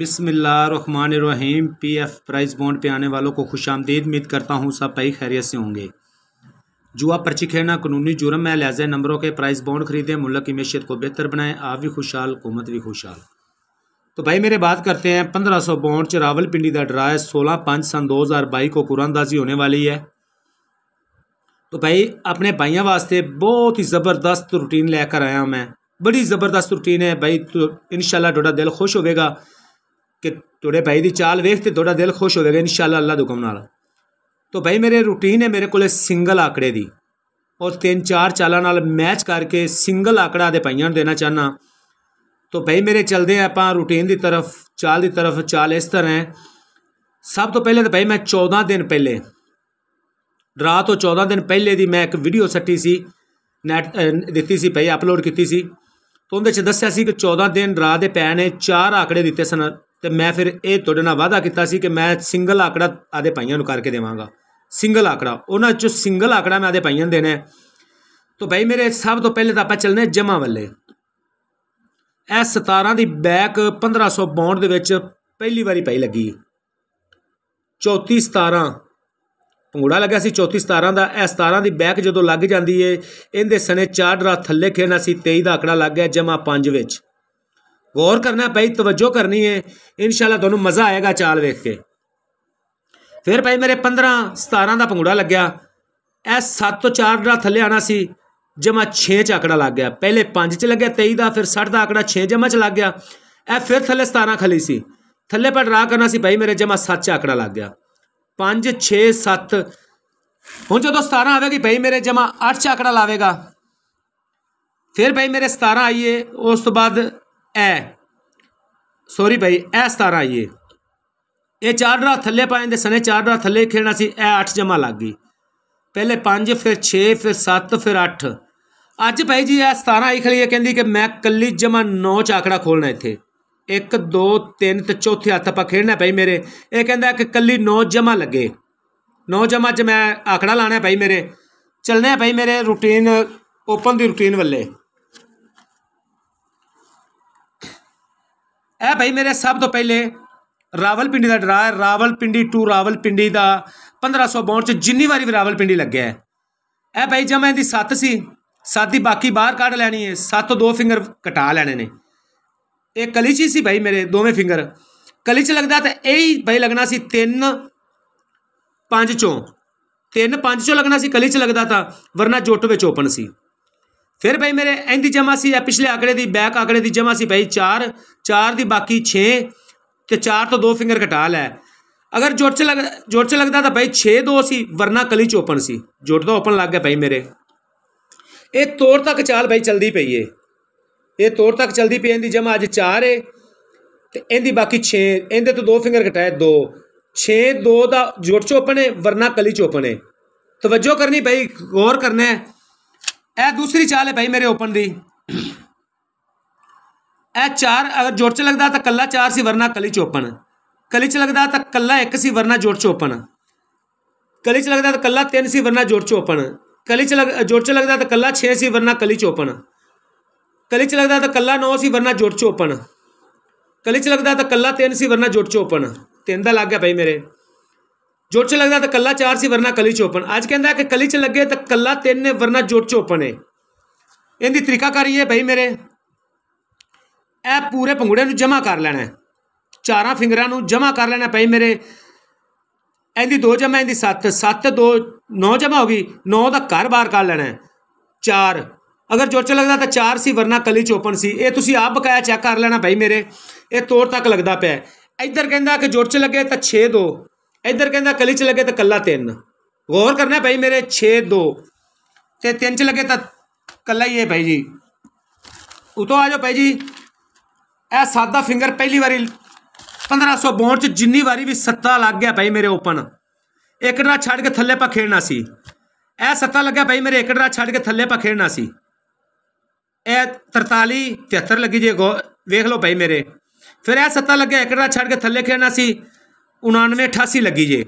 रहीम P F price bond पे आने वालों को खुश आमदीद उम्मीद करता हूँ सब भाई खैरियत से होंगे जुआ पर्ची खेलना कानूनी जुर्म है लिहाजे नंबरों के प्राइस बॉन्ड खरीदें मुल्क की मैशियत को बेहतर बनाएं आप भी खुशहाल हुकूमत भी खुशहाल तो भाई मेरे बात करते हैं पंद्रह सौ बॉन्ड च पिंडी का ड्रा है सोलह पाँच सन दो हज़ार बई को कुरानंदाजी होने वाली है तो भाई अपने भाइयों वास्ते बहुत ही ज़बरदस्त रूटीन लेकर आया मैं बड़ी ज़बरदस्त रूटीन है भाई तो इन शाला दिल खुश होगा ਕਿ ਤੁਹਾਡੇ ਭਾਈ ਦੀ ਚਾਲ ਵੇਖ ਤੇ ਤੁਹਾਡਾ ਦਿਲ ਖੁਸ਼ ਹੋਵੇਗਾ ਇਨਸ਼ਾਅੱਲਾ ਅੱਲਾ ਦੇ ਹੁਕਮ ਨਾਲ ਤੋਂ ਭਾਈ ਮੇਰੇ ਰੂਟੀਨ ਹੈ ਮੇਰੇ ਕੋਲੇ ਸਿੰਗਲ ਆਕੜੇ ਦੀ ਔਰ ਤਿੰਨ ਚਾਰ ਚਾਲਾਂ ਨਾਲ ਮੈਚ ਕਰਕੇ ਸਿੰਗਲ ਆਕੜਾ ਦੇ ਭਾਈਆਂ ਨੂੰ ਦੇਣਾ ਚਾਹਨਾ ਤੋਂ ਭਾਈ ਮੇਰੇ ਚਲਦੇ ਆਪਾਂ ਰੂਟੀਨ ਦੀ ਤਰਫ ਚਾਲ ਦੀ ਤਰਫ ਚਾਲ ਇਸ ਤਰ੍ਹਾਂ ਹੈ ਸਭ ਤੋਂ ਪਹਿਲੇ ਤਾਂ ਭਾਈ ਮੈਂ 14 ਦਿਨ ਪਹਿਲੇ ਰਾਤ ਤੋਂ 14 ਦਿਨ ਪਹਿਲੇ ਦੀ ਮੈਂ ਇੱਕ ਵੀਡੀਓ ਸੱਟੀ ਸੀ ਨੈਟ ਦਿੱਤੀ ਸੀ ਭਾਈ ਅਪਲੋਡ ਕੀਤੀ ਸੀ ਤੋਂ ਉਹਦੇ ਚ ਦੱਸਿਆ ਸੀ ਕਿ 14 ਦਿਨ ਰਾਤ ਦੇ ਪੈ ਨੇ ਚਾਰ ਆਕੜੇ ਦਿੱਤੇ ਸਨ ਤੇ ਮੈਂ ਫਿਰ ਇਹ ਤੁਹਾਡੇ ਨਾਲ ਵਾਅਦਾ ਕੀਤਾ ਸੀ ਕਿ ਮੈਂ ਸਿੰਗਲ ਆਕੜਾ ਆਦੇ ਭਾਈਆਂ ਨੂੰ ਕਰਕੇ ਦੇਵਾਂਗਾ ਸਿੰਗਲ ਆਕੜਾ ਉਹਨਾਂ ਚੋਂ ਸਿੰਗਲ ਆਕੜਾ ਮੈਂ ਆਦੇ ਭਾਈਆਂ ਦੇਣਾ ਤਾਂ ਭਾਈ ਮੇਰੇ ਸਭ ਤੋਂ ਪਹਿਲੇ ਤਾਂ ਆਪਾਂ ਚੱਲਨੇ ਜਮਾ ਵੱਲੇ ਇਹ 17 ਦੀ ਬੈਕ 1562 ਦੇ ਵਿੱਚ ਪਹਿਲੀ ਵਾਰੀ ਪਈ ਲੱਗੀ 34 17 ਪੰਗੂੜਾ ਲੱਗਿਆ ਸੀ 34 17 ਦਾ ਇਹ 17 ਦੀ ਬੈਕ ਜਦੋਂ ਲੱਗ ਜਾਂਦੀ ਏ ਇਹਦੇ ਸਨੇ 4 ਡਰਾ ਥੱਲੇ ਖੇਣਾ ਸੀ 23 ਦਾ ਆਕੜਾ ਲੱਗ ਗਿਆ ਜਮਾ 5 ਵਿੱਚ ਗੌਰ ਕਰਨਾ ਭਾਈ ਤਵੱਜੋ ਕਰਨੀ ਹੈ ਇਨਸ਼ਾਅੱਲਾ ਤੁਹਾਨੂੰ ਮਜ਼ਾ ਆਏਗਾ ਚਾਲ ਵੇਖ ਕੇ ਫਿਰ ਭਾਈ ਮੇਰੇ 15 17 ਦਾ ਪੰਗੂੜਾ ਲੱਗਿਆ ਇਹ 7 ਤੋਂ 4 ਦਾ ਥੱਲੇ ਆਣਾ ਸੀ ਜਮਾ 6 ਚ ਆਕੜਾ ਲੱਗ ਗਿਆ ਪਹਿਲੇ 5 ਚ ਲੱਗਿਆ 23 ਦਾ ਫਿਰ 60 ਦਾ ਆਕੜਾ 6 ਜਮਾ ਚ ਲੱਗ ਗਿਆ ਇਹ ਫਿਰ ਥੱਲੇ 17 ਖਲੀ ਸੀ ਥੱਲੇ ਪਰ ਡਰਾ ਕਰਨਾ ਸੀ ਭਾਈ ਮੇਰੇ ਜਮਾ 7 ਚ ਆਕੜਾ ਲੱਗ ਗਿਆ 5 6 7 ਹੁਣ ਜਦੋਂ 17 ਆਵੇਗੀ ਭਾਈ ਮੇਰੇ ਜਮਾ 8 ਚ ਆਕੜਾ ਲਾਵੇਗਾ ਫਿਰ ਭਾਈ ਮੇਰੇ 17 ਆਈਏ ਉਸ ਤੋਂ ਬਾਅਦ ਐ ਸੌਰੀ ਭਾਈ ਐ 17 ਇਹ ਇਹ ਚਾਰ ਡਰਾ ਥੱਲੇ ਪਾਏ ਦੇ ਸਨੇ ਚਾਰ ਡਰਾ ਥੱਲੇ ਖੇਡਣਾ ਸੀ ਐ 8 ਜਮਾ ਲੱਗ ਗਈ ਪਹਿਲੇ 5 ਫਿਰ 6 ਫਿਰ 7 ਫਿਰ 8 ਅੱਜ ਭਾਈ ਜੀ ਐ 17 ਆਈ ਖਲੀ ਇਹ ਕਹਿੰਦੀ ਕਿ ਮੈਂ ਕੱਲੀ ਜਮਾ 9 ਚਾਕੜਾ ਖੋਲਣਾ ਇੱਥੇ 1 2 3 ਤੇ ਚੌਥੇ ਹੱਥ ਆਪਾਂ ਖੇਡਣਾ ਭਾਈ ਮੇਰੇ ਇਹ ਕਹਿੰਦਾ ਕਿ ਕੱਲੀ 9 ਜਮਾ ਲੱਗੇ 9 ਜਮਾ ਚ ਮੈਂ ਆਕੜਾ ਲਾਣਾ ਭਾਈ ਮੇਰੇ ਚੱਲਣਾ ਭਾਈ ਮੇਰੇ ਰੁਟੀਨ ਓਪਨ ਦੀ ਰੁਟੀਨ ਵੱਲੇ ਇਹ ਭਾਈ ਮੇਰੇ ਸਭ ਤੋਂ ਪਹਿਲੇ ਰਾਵਲਪਿੰਡੀ ਦਾ ਡਰਾ ਹੈ ਰਾਵਲਪਿੰਡੀ ਟੂ ਰਾਵਲਪਿੰਡੀ ਦਾ 1552 ਚ ਜਿੰਨੀ ਵਾਰੀ ਵੀ ਰਾਵਲਪਿੰਡੀ ਲੱਗਿਆ ਹੈ ਇਹ ਭਾਈ ਜਮੈਂ ਦੀ 7 ਸੀ 7 ਦੀ ਬਾਕੀ ਬਾਹਰ ਕੱਢ ਲੈਣੀ ਹੈ 7 ਦੋ ਫਿੰਗਰ ਕਟਾ ਲੈਣੇ ਨੇ ਇਹ ਕਲੀਚੀ ਸੀ ਭਾਈ ਮੇਰੇ ਦੋਵੇਂ ਫਿੰਗਰ ਕਲੀਚ ਲੱਗਦਾ ਤਾਂ ਇਹ ਹੀ ਭਾਈ ਲੱਗਣਾ ਸੀ 3 5 ਚੋਂ 3 5 ਚੋਂ ਲੱਗਣਾ ਸੀ ਕਲੀਚ ਲੱਗਦਾ ਤਾਂ ਵਰਨਾ ਜੋਟ ਵਿੱਚ ਓਪਨ ਸੀ ਫਿਰ ਭਾਈ ਮੇਰੇ ਇਹਦੀ ਜਮਾ ਸੀ ਜਾਂ ਪਿਛਲੇ ਆਕੜੇ ਦੀ ਬੈਕ ਆਕੜੇ ਦੀ ਜਮਾ ਸੀ ਭਾਈ 4 4 ਦੀ ਬਾਕੀ 6 ਤੇ 4 ਤੋਂ 2 ਫਿੰਗਰ ਘਟਾ ਲੈ ਅਗਰ ਜੋੜ ਚ ਲੱਗ ਜੋੜ ਚ ਲੱਗਦਾ ਤਾਂ ਭਾਈ 6 2 ਸੀ ਵਰਨਾ ਕਲੀ ਚ ਓਪਨ ਸੀ ਜੋੜ ਤਾਂ ਓਪਨ ਲੱਗ ਗਿਆ ਭਾਈ ਮੇਰੇ ਇਹ ਤੋੜ ਤੱਕ ਚਾਲ ਭਾਈ ਚਲਦੀ ਪਈ ਏ ਇਹ ਤੋੜ ਤੱਕ ਚਲਦੀ ਪਈ ਇਹਦੀ ਜਮਾ ਅੱਜ 4 ਏ ਤੇ ਇਹਦੀ ਬਾਕੀ 6 ਇਹਦੇ ਤੋਂ 2 ਫਿੰਗਰ ਘਟਾਏ 2 6 2 ਦਾ ਜੋੜ ਚ ਓਪਨ ਏ ਵਰਨਾ ਕਲੀ ਚ ਓਪਨ ਏ ਤਵੱਜੋ ਕਰਨੀ ਭਾਈ ਗੌਰ ਕਰਨਾ ਹੈ ਇਹ ਦੂਸਰੀ ਚਾਲ ਹੈ ਭਾਈ ਮੇਰੇ ਓਪਨ ਦੀ ਇਹ ਚਾਰ ਅਗਰ ਜੋੜ ਚ ਲੱਗਦਾ ਤਾਂ ਕੱਲਾ ਚਾਰ ਸੀ ਵਰਨਾ ਕਲੀ ਓਪਨ ਕਲੀ ਚ ਲੱਗਦਾ ਤਾਂ ਕੱਲਾ ਇੱਕ ਸੀ ਵਰਨਾ ਜੋੜ ਓਪਨ ਕਲੀ ਚ ਲੱਗਦਾ ਤਾਂ ਕੱਲਾ ਤਿੰਨ ਸੀ ਵਰਨਾ ਜੋੜ ਓਪਨ ਕਲੀ ਚ ਲੱਗ ਜੋੜ ਚ ਲੱਗਦਾ ਤਾਂ ਕੱਲਾ 6 ਸੀ ਵਰਨਾ ਕਲੀ ਓਪਨ ਕਲੀ ਚ ਲੱਗਦਾ ਤਾਂ ਕੱਲਾ 9 ਸੀ ਵਰਨਾ ਜੋੜ ਓਪਨ ਕਲੀ ਚ ਲੱਗਦਾ ਤਾਂ ਕੱਲਾ 3 ਸੀ ਵਰਨਾ ਜੋੜ ਓਪਨ ਤਿੰਨ ਦਾ ਲੱਗ ਗਿਆ ਭਾਈ ਮੇਰੇ ਜੋੜ ਚ ਲੱਗਦਾ ਤਾਂ ਕੱਲਾ 4 ਸੀ ਵਰਨਾ ਕਲੀ ਚ ਓਪਨ ਅੱਜ ਕਹਿੰਦਾ ਕਿ ਕਲੀ ਚ ਲੱਗੇ ਤਾਂ ਕੱਲਾ 3 ਨੇ ਵਰਨਾ ਜੋੜ ਚ ਓਪਨ ਹੈ ਇਹਦੀ ਕਰੀ ਹੈ ਭਾਈ ਮੇਰੇ ਇਹ ਪੂਰੇ ਪੰਗੂੜੇ ਨੂੰ ਜਮਾ ਕਰ ਲੈਣਾ ਚਾਰਾਂ ਫਿੰਗਰਾਂ ਨੂੰ ਜਮਾ ਕਰ ਲੈਣਾ ਭਾਈ ਮੇਰੇ ਇਹਦੀ ਦੋ ਜਮਾ ਇਹਦੀ ਸੱਤ 7 2 ਨੌ ਜਮਾ ਹੋ ਗਈ ਨੌ ਦਾ ਘਰ ਬਾਹਰ ਕਰ ਲੈਣਾ ਚਾਰ ਅਗਰ ਜੋੜ ਚ ਲੱਗਦਾ ਤਾਂ 4 ਸੀ ਵਰਨਾ ਕਲੀ ਚ ਓਪਨ ਸੀ ਇਹ ਤੁਸੀਂ ਆਪ ਬਕਾਇਆ ਚੈੱਕ ਕਰ ਲੈਣਾ ਭਾਈ ਮੇਰੇ ਇਹ ਤੋੜ ਤੱਕ ਲੱਗਦਾ ਪਿਆ ਇੱਧਰ ਕਹਿੰਦਾ ਕਿ ਜੋੜ ਚ ਲੱਗੇ ਤਾਂ 6 2 ਇੱਧਰ ਕਹਿੰਦਾ ਕਲੀ ਚ ਲੱਗੇ ਤਾਂ ਕੱਲਾ ਤਿੰਨ ਗੌਰ ਕਰਨਾ ਭਾਈ ਮੇਰੇ 6 2 ਤੇ ਤਿੰਨ ਚ ਲੱਗੇ ਤਾਂ ਕੱਲਾ ਹੀ ਹੈ ਭਾਈ ਜੀ ਉਤੋਂ ਆ ਜਾਓ ਭਾਈ ਜੀ ਇਹ ਸਾਦਾ ਫਿੰਗਰ ਪਹਿਲੀ ਵਾਰੀ 1562 ਚ ਜਿੰਨੀ ਵਾਰੀ ਵੀ ਸੱਤਾ ਲੱਗ ਗਿਆ ਭਾਈ ਮੇਰੇ ਓਪਨ ਇੱਕ ਡਰਾ ਛੱਡ ਕੇ ਥੱਲੇ ਪਾ ਖੇਡਣਾ ਸੀ ਇਹ ਸੱਤਾ ਲੱਗਿਆ ਭਾਈ ਮੇਰੇ ਇੱਕ ਡਰਾ ਛੱਡ ਕੇ ਥੱਲੇ ਪਾ ਖੇਡਣਾ ਸੀ ਇਹ 43 73 ਲੱਗੀ ਜੇ ਵੇਖ ਲਓ ਭਾਈ ਮੇਰੇ ਫਿਰ ਇਹ ਸੱਤਾ ਲੱਗਿਆ ਇੱਕ ਡਰਾ ਛੱਡ ਕੇ ਥੱਲੇ ਖੇਡਣਾ ਸੀ 9988 ਲੱਗੀ ਜੇ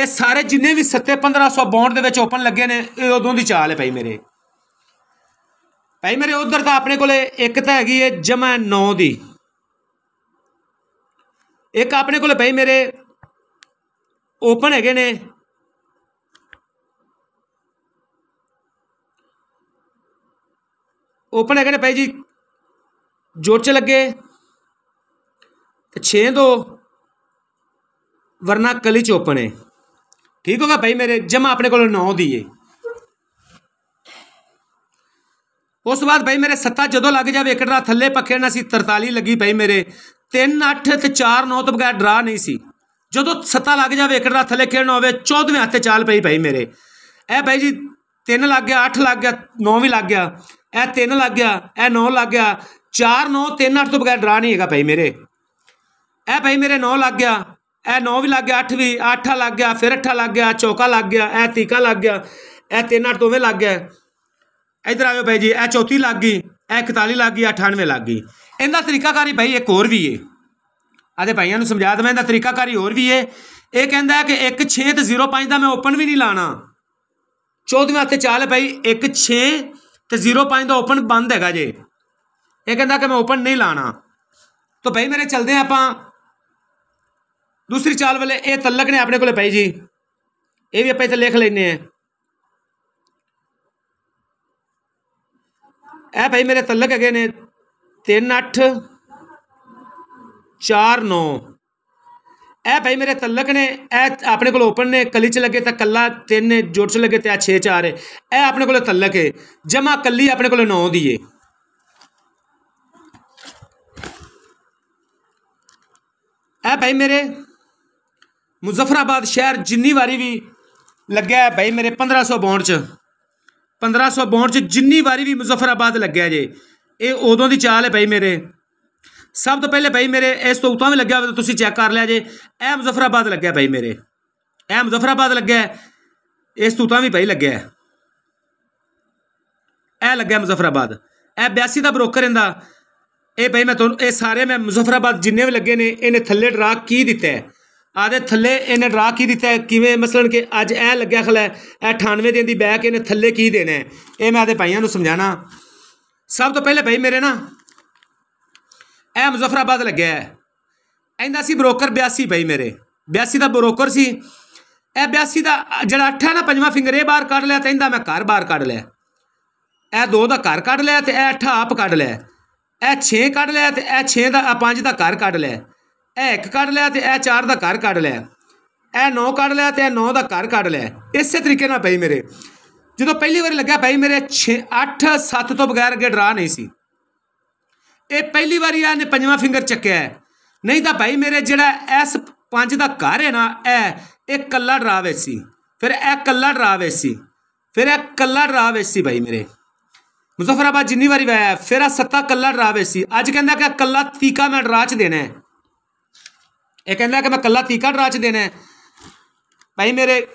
ਇਹ ਸਾਰੇ ਜਿੰਨੇ ਵੀ 7 1562 ਦੇ ਵਿੱਚ ਓਪਨ ਲੱਗੇ ਨੇ ਇਹ ਉਦੋਂ ਦੀ ਚਾਲ ਹੈ ਭਾਈ ਮੇਰੇ ਭਾਈ ਮੇਰੇ ਉਧਰ ਤਾਂ ਆਪਣੇ ਕੋਲੇ ਇੱਕ ਤਾਂ ਹੈਗੀ ਹੈ ਜਮਾ 9 ਦੀ ਇੱਕ ਆਪਣੇ ਕੋਲੇ ਭਾਈ ਮੇਰੇ ਓਪਨ ਹੈਗੇ ਨੇ ਓਪਨ ਹੈਗੇ ਨੇ ਭਾਈ ਜੀ ਜੋਰ ਚ ਲੱਗੇ ਤੇ 6 ਦੋ ਵਰਨਾ ਕਲੀ ਚੋਪਣੇ ਹੈ ਠੀਕ ਹੋਗਾ ਭਾਈ ਮੇਰੇ ਜਮਾ ਆਪਣੇ ਕੋਲ ਨੌ ਦੀਏ ਉਸ ਤੋਂ ਬਾਅਦ ਭਾਈ ਮੇਰੇ ਸੱਤਾ ਜਦੋਂ ਲੱਗ ਜਾਵੇ ਏਕੜ ਥੱਲੇ ਪੱਖੇ ਨਾ ਸੀ 43 ਲੱਗੀ ਭਾਈ ਮੇਰੇ 3 8 ਤੇ 4 9 ਤੋਂ ਬਗੈਰ ਡਰਾ ਨਹੀਂ ਸੀ ਜਦੋਂ ਸੱਤਾ ਲੱਗ ਜਾਵੇ ਏਕੜ ਥੱਲੇ ਖੇਡਣਾ ਹੋਵੇ 14ਵੇਂ ਹੱਥੇ ਚਾਲ ਪਈ ਭਾਈ ਮੇਰੇ ਇਹ ਭਾਈ ਜੀ 3 ਲੱਗ ਗਿਆ 8 ਲੱਗ ਗਿਆ 9 ਵੀ ਲੱਗ ਗਿਆ ਇਹ 3 ਲੱਗ ਗਿਆ ਇਹ 9 ਲੱਗ ਗਿਆ 4 9 3 8 ਤੋਂ ਬਗੈਰ ਡਰਾ ਨਹੀਂ ਹੈਗਾ ਭਾਈ ਮੇਰੇ ਇਹ ਭਾਈ ਮੇਰੇ 9 ਲੱਗ ਗਿਆ ਇਹ 9 ਵੀ ਲੱਗ ਗਿਆ 8 ਵੀ 8 ਲੱਗ ਗਿਆ ਫਿਰ 8 ਲੱਗ ਗਿਆ ਚੌਕਾ ਲੱਗ ਗਿਆ ਇਹ ਤੀਕਾ ਲੱਗ ਗਿਆ ਇਹ ਤਿੰਨ ਅੱਠ ਦੋਵੇਂ ਲੱਗ ਗਿਆ ਇਧਰ ਆਇਓ ਭਾਈ ਜੀ ਇਹ ਚੌਥੀ ਲੱਗ ਗਈ ਇਹ 41 ਲੱਗ ਗਈ 98 ਲੱਗ ਗਈ ਇਹਦਾ ਤਰੀਕਾਕਾਰੀ ਭਾਈ ਇੱਕ ਹੋਰ ਵੀ ਏ ਆਦੇ ਭਾਈਆਂ ਨੂੰ ਸਮਝਾ ਦਵਾਂ ਇਹਦਾ ਤਰੀਕਾਕਾਰੀ ਹੋਰ ਵੀ ਏ ਇਹ ਕਹਿੰਦਾ ਕਿ 1 6 ਤੇ 05 ਦਾ ਮੈਂ ਓਪਨ ਵੀ ਨਹੀਂ ਲਾਣਾ 14ਵੇਂ ਹੱਥੇ ਚਾਲ ਹੈ ਭਾਈ 1 6 ਤੇ 05 ਦਾ ਓਪਨ ਬੰਦ ਹੈਗਾ ਜੇ ਇਹ ਕਹਿੰਦਾ ਕਿ ਮੈਂ ਓਪਨ ਨਹੀਂ ਲਾਣਾ ਤਾਂ ਭਾਈ ਮੇਰੇ ਚਲਦੇ ਆਪਾਂ ਦੂਸਰੀ ਚਾਲ ਵੇਲੇ ਇਹ ਤਲਕ ਨੇ ਆਪਣੇ ਕੋਲੇ ਪਈ ਜੀ ਇਹ ਵੀ ਆਪਾਂ ਇੱਥੇ ਲਿਖ ਲੈਨੇ ਆ ਇਹ ਭਾਈ ਮੇਰੇ ਤਲਕ ਹੈਗੇ ਨੇ 38 49 ਐ ਭਾਈ ਮੇਰੇ ਤਲਕ ਨੇ ਇਹ ਆਪਣੇ ਕੋਲ ਓਪਨ ਨੇ ਕਲੀ ਚ ਲੱਗੇ ਤਾਂ ਕੱਲਾ 3 ਨੇ ਜੋੜ ਚ ਲੱਗੇ ਤਾਂ ਆ 6 4 ਹੈ ਇਹ ਆਪਣੇ ਕੋਲ ਤਲਕ ਹੈ ਜਮਾ ਕੱਲੀ ਆਪਣੇ ਕੋਲ 9 ਦੀ ਹੈ ਐ ਭਾਈ ਮੇਰੇ ਮੁਜ਼ਫਰਾਬਾਦ ਸ਼ਹਿਰ ਜਿੰਨੀ ਵਾਰੀ ਵੀ ਲੱਗਿਆ ਭਾਈ ਮੇਰੇ 1562 ਚ 1562 ਚ ਜਿੰਨੀ ਵਾਰੀ ਵੀ ਮੁਜ਼ਫਰਾਬਾਦ ਲੱਗਿਆ ਜੇ ਇਹ ਉਦੋਂ ਦੀ ਚਾਲ ਹੈ ਭਾਈ ਮੇਰੇ ਸਭ ਤੋਂ ਪਹਿਲੇ ਭਾਈ ਮੇਰੇ ਇਸ ਤੋਂ ਉਤਾਂ ਵੀ ਲੱਗਿਆ ਹੋਵੇ ਤੁਸੀਂ ਚੈੱਕ ਕਰ ਲਿਆ ਜੇ ਇਹ ਮੁਜ਼ਫਰਾਬਾਦ ਲੱਗਿਆ ਭਾਈ ਮੇਰੇ ਇਹ ਮੁਜ਼ਫਰਾਬਾਦ ਲੱਗਿਆ ਇਸ ਤੋਂ ਉਤਾਂ ਵੀ ਭਾਈ ਲੱਗਿਆ ਇਹ ਲੱਗਿਆ ਮੁਜ਼ਫਰਾਬਾਦ ਇਹ 82 ਦਾ ਬ੍ਰੋਕਰ ਇਹਦਾ ਇਹ ਭਾਈ ਮੈਂ ਤੁਹਾਨੂੰ ਇਹ ਸਾਰੇ ਮੈਂ ਮੁਜ਼ਫਰਾਬਾਦ ਜਿੰਨੇ ਵੀ ਲੱਗੇ ਨੇ ਇਹਨੇ ਥੱਲੇ ਡਰਾ ਕੀ ਦਿੱਤਾ ਹੈ ਆਦੇ ਥੱਲੇ ਇਹਨੇ ਡਰਾ ਕੀ ਦਿੱਤਾ ਕਿਵੇਂ ਮਸਲਨ ਕਿ ਅੱਜ ਐ ਲੱਗਿਆ ਖਲਾ ਐ 98 ਦਿਨ ਦੀ ਬੈਕ ਇਹਨੇ ਥੱਲੇ ਕੀ ਦੇਣਾ ਇਹ ਮੈਂ ਆਦੇ ਭਾਈਆਂ ਨੂੰ ਸਮਝਾਣਾ ਸਭ ਤੋਂ ਪਹਿਲੇ ਭਾਈ ਮੇਰੇ ਨਾ ਐ ਮੁਜ਼ਫਰਾਬਾਦ ਲੱਗਿਆ ਐਂਦਾ ਸੀ ਬ੍ਰੋਕਰ 82 ਭਾਈ ਮੇਰੇ 82 ਦਾ ਬ੍ਰੋਕਰ ਸੀ ਐ 82 ਦਾ ਜਿਹੜਾ ਅੱਠ ਹੈ ਨਾ ਪੰਜਵਾਂ ਫਿੰਗਰ ਇਹ ਬਾਹਰ ਕੱਢ ਲਿਆ ਤੇ ਇਹਦਾ ਮੈਂ ਘਰ ਬਾਹਰ ਕੱਢ ਲਿਆ ਐ ਦੋ ਦਾ ਘਰ ਕੱਢ ਲਿਆ ਤੇ ਐ ਅੱਠ ਆਪ ਕੱਢ ਲਿਆ ਐ 6 ਕੱਢ ਲਿਆ ਤੇ ਐ 6 ਦਾ 5 ਦਾ ਘਰ ਕੱਢ ਲਿਆ ਇਹ ਇੱਕ ਕੱਢ ਲਿਆ ਤੇ ਇਹ ਚਾਰ ਦਾ ਘਰ ਕੱਢ ਲਿਆ ਇਹ 9 ਕੱਢ ਲਿਆ ਤੇ ਇਹ 9 ਦਾ ਘਰ ਕੱਢ ਲਿਆ ਇਸੇ ਤਰੀਕੇ ਨਾਲ ਪਈ ਮੇਰੇ ਜਦੋਂ ਪਹਿਲੀ ਵਾਰੀ ਲੱਗਿਆ ਭਾਈ ਮੇਰੇ 6 8 7 ਤੋਂ ਬਗੈਰ ਅੱਗੇ ਡਰਾ ਨਹੀਂ ਸੀ ਇਹ ਪਹਿਲੀ ਵਾਰੀ ਆ ਨੇ ਪੰਜਵਾਂ ਫਿੰਗਰ ਚੱਕਿਆ ਨਹੀਂ ਤਾਂ ਭਾਈ ਮੇਰੇ ਜਿਹੜਾ ਇਸ 5 ਦਾ ਘਰ ਹੈ ਨਾ ਇਹ ਇਹ ਕੱਲਾ ਡਰਾ ਵਿੱਚ ਸੀ ਫਿਰ ਇਹ ਕੱਲਾ ਡਰਾ ਵਿੱਚ ਸੀ ਫਿਰ ਇਹ ਕੱਲਾ ਡਰਾ ਵਿੱਚ ਸੀ ਭਾਈ ਮੇਰੇ ਮੁਜ਼ਫਰਾਬਾਦ ਜਿੰਨੀ ਵਾਰੀ ਵਾਇਆ ਫਿਰ ਆ ਸੱਤਾ ਕੱਲਾ ਡਰਾ ਸੀ ਅੱਜ ਕਹਿੰਦਾ ਕਿ ਕੱਲਾ ਤੀਕਾ ਮੈਂ ਡਰਾ ਚ ਦੇਣਾ ਹੈ ਇਹ ਕਹਿੰਦਾ ਕਿ ਮੈਂ ਕੱਲਾ ਤੀਕਾ ਡਰਾ ਚ ਦੇਣਾ ਭਾਈ ਮੇਰੇ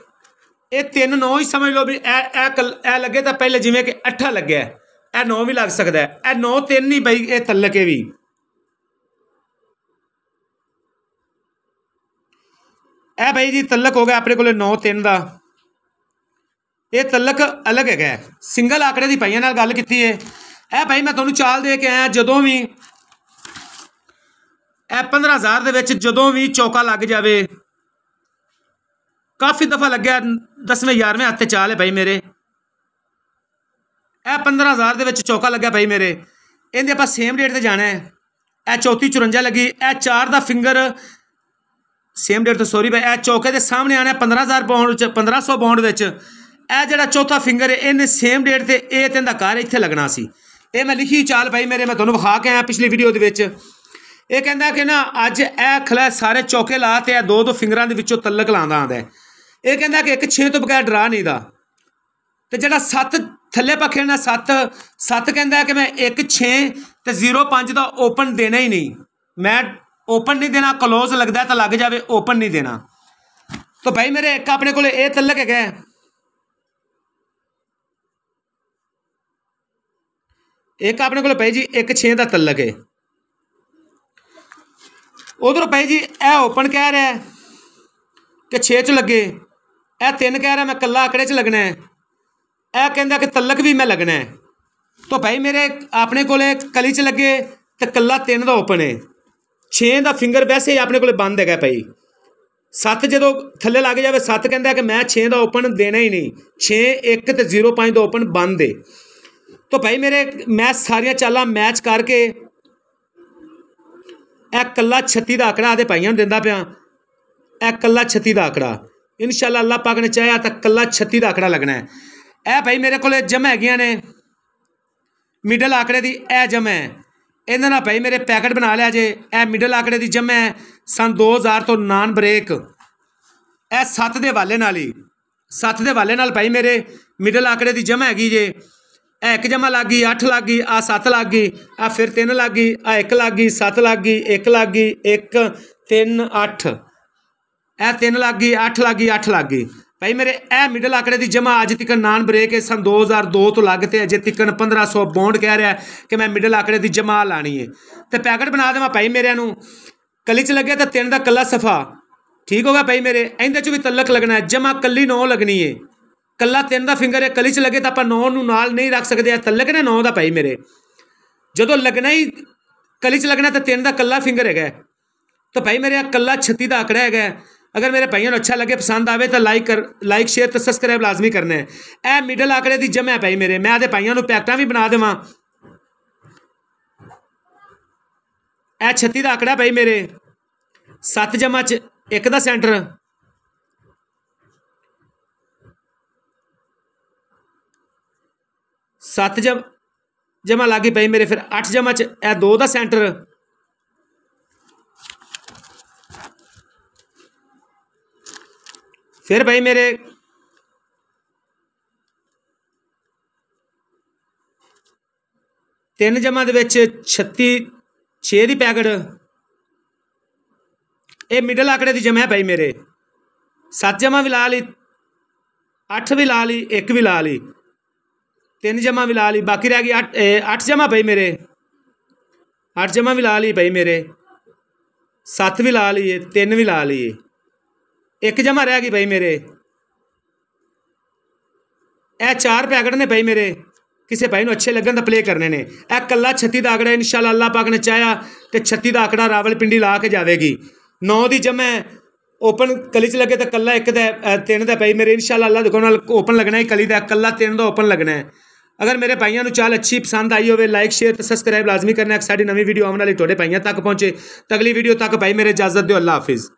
ਇਹ ਤਿੰਨ ਨੌ ਹੀ ਸਮਝ ਲਓ ਵੀ ਇਹ ਇਹ ਇਹ ਲੱਗੇ ਤਾਂ ਪਹਿਲੇ ਜਿਵੇਂ ਕਿ ਅੱਠਾ ਲੱਗਿਆ ਇਹ ਨੌ ਵੀ ਲੱਗ ਸਕਦਾ ਇਹ ਨੌ ਤਿੰਨ ਨਹੀਂ ਭਾਈ ਇਹ ਤਲਕੇ ਵੀ ਇਹ ਭਾਈ ਜੀ ਤਲਕ ਹੋ ਗਿਆ ਆਪਣੇ ਕੋਲੇ 9 3 ਦਾ ਇਹ ਤਲਕ ਅਲੱਗ ਹੈਗਾ ਸਿੰਗਲ ਆਕੜੇ ਦੀ ਭਾਈਆਂ ਨਾਲ ਗੱਲ ਕੀਤੀ ਹੈ ਇਹ ਭਾਈ ਮੈਂ ਤੁਹਾਨੂੰ ਚਾਲ ਦੇ ਕੇ ਆਇਆ ਜਦੋਂ ਵੀ ਇਹ 15000 ਦੇ ਵਿੱਚ ਜਦੋਂ ਵੀ ਚੌਕਾ ਲੱਗ ਜਾਵੇ ਕਾਫੀ ਦਫਾ ਲੱਗਿਆ 10ਵੇਂ 11ਵੇਂ ਹੱਥੇ ਚਾਲ ਹੈ ਭਾਈ ਮੇਰੇ ਇਹ 15000 ਦੇ ਵਿੱਚ ਚੌਕਾ ਲੱਗਿਆ ਭਾਈ ਮੇਰੇ ਇਹਦੇ ਆਪਾਂ ਸੇਮ ਰੇਟ ਤੇ ਜਾਣਾ ਹੈ ਇਹ ਚੌਥੀ 54 ਲੱਗੀ ਇਹ 4 ਦਾ ਫਿੰਗਰ ਸੇਮ ਰੇਟ ਤੇ ਸੌਰੀ ਭਾਈ ਇਹ ਚੌਕੇ ਦੇ ਸਾਹਮਣੇ ਆਣਾ 15000 ਪਾਉਂਡ ਚ 1500 ਪਾਉਂਡ ਵਿੱਚ ਇਹ ਜਿਹੜਾ ਚੌਥਾ ਫਿੰਗਰ ਹੈ ਇਹਨੇ ਸੇਮ ਰੇਟ ਤੇ ਇਹ ਤੇ ਦਾ ਕਾਰ ਇੱਥੇ ਲੱਗਣਾ ਸੀ ਇਹ ਮੈਂ ਲਿਖੀ ਚਾਲ ਭਾਈ ਮੇਰੇ ਮੈਂ ਤੁਹਾਨੂੰ ਵਿਖਾ ਕੇ ਆਇਆ ਪਿਛਲੀ ਵੀਡੀਓ ਦੇ ਵਿੱਚ ਇਹ ਕਹਿੰਦਾ ਕਿ ਨਾ ਅੱਜ ਇਹ ਖਲਾ ਸਾਰੇ ਚੌਕੇ ਲਾ ਤੇ ਆ ਦੋ ਦੋ ਫਿੰਗਰਾਂ ਦੇ ਵਿੱਚੋਂ ਤਲਕ ਲਾਉਂਦਾ ਆਂਦਾ ਇਹ ਕਹਿੰਦਾ ਕਿ ਇੱਕ 6 ਤੋਂ ਬਗੈਰ ਡਰਾ ਨਹੀਂ ਦਾ ਤੇ ਜਿਹੜਾ 7 ਥੱਲੇ ਪੱਖੇ ਨਾਲ 7 7 ਕਹਿੰਦਾ ਕਿ ਮੈਂ 1 6 ਤੇ 0 5 ਦਾ ਓਪਨ ਦੇਣਾ ਹੀ ਨਹੀਂ ਮੈਂ ਓਪਨ ਨਹੀਂ ਦੇਣਾ ক্লোਜ਼ ਲੱਗਦਾ ਤਾਂ ਲੱਗ ਜਾਵੇ ਓਪਨ ਨਹੀਂ ਦੇਣਾ ਤਾਂ ਭਾਈ ਮੇਰੇ ਇੱਕ ਆਪਣੇ ਕੋਲੇ ਇਹ ਤਲਕ ਹੈਗਾ ਇੱਕ ਆਪਣੇ ਕੋਲ ਭਾਈ ਜੀ 1 6 ਦਾ ਤਲਕ ਹੈ ਉਧਰ ਪਈ ਜੀ ਇਹ ਓਪਨ ਕਹਿ ਰਿਹਾ ਕਿ 6 ਚ ਲੱਗੇ ਇਹ 3 ਕਹਿ ਰਿਹਾ ਮੈਂ ਕੱਲਾ ਆਕੜੇ ਚ ਲੱਗਣਾ ਹੈ ਇਹ ਕਹਿੰਦਾ ਕਿ ਤਲਕ ਵੀ ਮੈਂ ਲੱਗਣਾ ਹੈ ਤਾਂ ਭਾਈ ਮੇਰੇ ਆਪਣੇ ਕੋਲੇ ਕਲੀ ਚ ਲੱਗੇ ਤੇ ਕੱਲਾ 3 ਦਾ ਓਪਨ ਹੈ 6 ਦਾ ਫਿੰਗਰ ਵੈਸੇ ਹੀ ਆਪਣੇ ਕੋਲੇ ਬੰਦ ਹੈਗਾ ਭਾਈ 7 ਜਦੋਂ ਥੱਲੇ ਲੱਗ ਜਾਵੇ 7 ਕਹਿੰਦਾ ਕਿ ਮੈਂ 6 ਦਾ ਓਪਨ ਦੇਣਾ ਹੀ ਨਹੀਂ 6 1 ਤੇ 0 5 ਦਾ ਓਪਨ ਬੰਦ ਹੈ ਤਾਂ ਭਾਈ ਮੇਰੇ ਮੈਂ ਸਾਰੀਆਂ ਚਾਲਾਂ ਮੈਚ ਕਰਕੇ ਇਹ ਕੱਲਾ 36 ਦਾ ਆਕੜਾ ਆਦੇ ਭਾਈਆਂ ਨੂੰ ਦਿੰਦਾ ਪਿਆ ਇਹ ਕੱਲਾ 36 ਦਾ ਆਕੜਾ ਇਨਸ਼ਾਅੱਲਾ ਅੱਲਾਹ ਪਾਕ ਨੇ ਚਾਹਿਆ ਤਾਂ ਕੱਲਾ 36 ਦਾ ਆਕੜਾ ਲੱਗਣਾ ਹੈ ਇਹ ਭਾਈ ਮੇਰੇ ਕੋਲੇ ਜਮ ਹੈਗੀਆਂ ਨੇ ਮਿਡਲ ਆਕੜੇ ਦੀ ਇਹ ਜਮ ਹੈ ਇਹਨਾਂ ਨਾਲ ਭਾਈ ਮੇਰੇ ਪੈਕਟ ਬਣਾ ਲਿਆ ਜੇ ਇਹ ਮਿਡਲ ਆਕੜੇ ਦੀ ਜਮ ਹੈ ਸਨ 2000 ਤੋਂ ਨਾਨ ਬ੍ਰੇਕ ਇਹ 7 ਦੇ ਵਾਲੇ ਨਾਲ ਹੀ 7 ਦੇ ਵਾਲੇ ਨਾਲ ਭਾਈ ਮੇਰੇ ਮਿਡਲ ਆਕੜੇ ਦੀ ਜਮ ਹੈਗੀ ਜੇ ਐ ਇੱਕ ਜਮਾ ਲੱਗ ਗਈ 8 ਲੱਗ ਗਈ ਆ 7 ਲੱਗ ਗਈ ਆ ਫਿਰ 3 ਲੱਗ ਗਈ ਆ 1 ਲੱਗ ਗਈ 7 ਲੱਗ ਗਈ 1 ਲੱਗ ਗਈ 1 3 8 ਐ 3 ਲੱਗ ਗਈ 8 ਲੱਗ ਗਈ 8 ਲੱਗ ਗਈ ਭਾਈ ਮੇਰੇ ਇਹ ਮਿਡਲ ਆਕੜੇ ਦੀ ਜਮਾ ਅੱਜ ਤੱਕ ਨਾਨ ਬ੍ਰੇਕ ਹੈ ਸਨ 2002 ਤੋਂ ਲੱਗ ਤੇ ਅਜੇ ਤੱਕ ਬੌਂਡ ਕਹਿ ਰਿਹਾ ਕਿ ਮੈਂ ਮਿਡਲ ਆਕੜੇ ਦੀ ਜਮਾ ਲਾਣੀ ਹੈ ਤੇ ਪੈਕਟ ਬਣਾ ਦੇਵਾਂ ਭਾਈ ਮੇਰਿਆਂ ਨੂੰ ਕੱਲੀ ਚ ਲੱਗਿਆ ਤਾਂ ਤਿੰਨ ਦਾ ਕੱਲਾ ਸਫਾ ਠੀਕ ਹੋਗਾ ਭਾਈ ਮੇਰੇ ਇਹਦੇ ਚ ਵੀ ਤਲਕ ਲੱਗਣਾ ਜਮਾ ਕੱਲੀ ਨੋ ਲੱਗਣੀ ਹੈ ਕੱਲਾ 3 ਦਾ ਫਿੰਗਰ ਹੈ ਕਲੀ 'ਚ ਲੱਗੇ ਤਾਂ ਆਪਾਂ 9 ਨੂੰ ਨਾਲ ਨਹੀਂ ਰੱਖ ਸਕਦੇ ਇਸ ਥੱਲੇ ਕਿਨੇ 9 ਦਾ ਪਈ ਮੇਰੇ ਜਦੋਂ ਲੱਗਣਾ ਹੀ ਕਲੀ 'ਚ ਲੱਗਣਾ ਤਾਂ 3 ਦਾ ਕੱਲਾ ਫਿੰਗਰ ਹੈਗਾ ਤਾਂ ਭਾਈ ਮੇਰੇ ਕੱਲਾ 36 ਦਾ ਆਕੜਾ ਹੈਗਾ ਅਗਰ ਮੇਰੇ ਭਾਈਆਂ ਨੂੰ ਅੱਛਾ ਲੱਗੇ ਪਸੰਦ ਆਵੇ ਤਾਂ ਲਾਈਕ ਕਰ ਲਾਈਕ ਸ਼ੇਅਰ ਤੇ ਸਬਸਕ੍ਰਾਈਬ ਲਾਜ਼ਮੀ ਕਰਨਾ ਹੈ ਇਹ ਮਿਡਲ ਆਕੜੇ ਦੀ ਜਮਾ ਭਾਈ ਮੇਰੇ ਮੈਂ ਆਦੇ ਭਾਈਆਂ ਨੂੰ ਪੈਕਟਾਂ ਵੀ ਬਣਾ ਦੇਵਾਂ ਇਹ 36 ਦਾ ਆਕੜਾ ਭਾਈ ਮੇਰੇ 7 ਜਮਾ 'ਚ ਇੱਕ ਦਾ ਸੈਂਟਰ 7 ਜਮ ਜਮਾ ਲੱਗੀ ਭਾਈ ਮੇਰੇ ਫਿਰ 8 ਜਮਾ ਚ ਇਹ 2 ਦਾ ਸੈਂਟਰ ਫਿਰ ਭਾਈ ਮੇਰੇ 3 ਜਮਾ ਦੇ ਵਿੱਚ 36 6 ਦੀ ਪੈਕਟ ਇਹ ਮਿਡਲ ਆਕੜੇ ਦੀ ਜਮਾ ਹੈ ਭਾਈ ਮੇਰੇ 7 ਜਮਾ ਵੀ ਲਾ ਲਈ 8 ਵੀ ਲਾ ਲਈ 1 ਵੀ ਲਾ ਲਈ ਤਿੰਨ ਜਮਾ ਵੀ ਲਾ ਲਈ ਬਾਕੀ ਰਹਿ ਗਈ 8 8 ਜਮਾ ਪਈ ਮੇਰੇ 8 ਜਮਾ ਵੀ ਲਾ ਲਈ ਪਈ ਮੇਰੇ 7 ਵੀ ਲਾ ਲਈਏ 3 ਵੀ ਲਾ ਲਈਏ ਇੱਕ ਜਮਾ ਰਹਿ ਗਈ ਪਈ ਮੇਰੇ ਇਹ ਚਾਰ ਪੈਕਟ ਨੇ ਪਈ ਮੇਰੇ ਕਿਸੇ ਭਾਈ ਨੂੰ ਅੱਛੇ ਲੱਗਣ ਤਾਂ ਪਲੇ ਕਰਨੇ ਨੇ ਇਹ ਕੱਲਾ 36 ਦਾ ਆਕੜਾ ਇਨਸ਼ਾਅੱਲਾ ਅੱਲਾਹ ਪਾਕ ਨੇ ਚਾਇਆ ਤੇ 36 ਦਾ ਆਕੜਾ ਰਾਵਲਪਿੰਡੀ ਲਾ ਕੇ ਜਾਵੇਗੀ 9 ਦੀ ਜਮਾ ਓਪਨ ਕਲੀ ਚ ਲੱਗੇ ਤਾਂ ਕੱਲਾ ਇੱਕ ਦਾ ਤਿੰਨ ਦਾ ਪਈ ਮੇਰੇ ਇਨਸ਼ਾਅੱਲਾ ਅੱਲਾਹ ਦੇ ਕੋਲ ਓਪਨ ਲੱਗਣਾ ਹੈ ਕਲੀ ਦਾ ਕੱਲਾ ਤਿੰਨ ਦਾ ਓਪਨ ਲੱਗਣਾ ਹੈ ਅਗਰ ਮੇਰੇ ਭਾਈਆਂ ਨੂੰ ਚਾਲ ਅੱਛੀ ਪਸੰਦ ਆਈ ਹੋਵੇ ਲਾਈਕ ਸ਼ੇਅਰ ਤੇ ਸਬਸਕ੍ਰਾਈਬ ਲਾਜ਼ਮੀ ਕਰਨਾ ਕਿ ਸਾਡੀ ਨਵੀਂ ਵੀਡੀਓ ਆਉਣ ਵਾਲੀ ਤੁਹਾਡੇ ਭਾਈਆਂ ਤੱਕ ਪਹੁੰਚੇ ਤਗਲੀ ਵੀਡੀਓ ਤੱਕ ਭਾਈ ਮੇਰੇ ਇਜਾਜ਼ਤ ਦਿਓ ਅੱਲਾ ਹਾਫਿਜ਼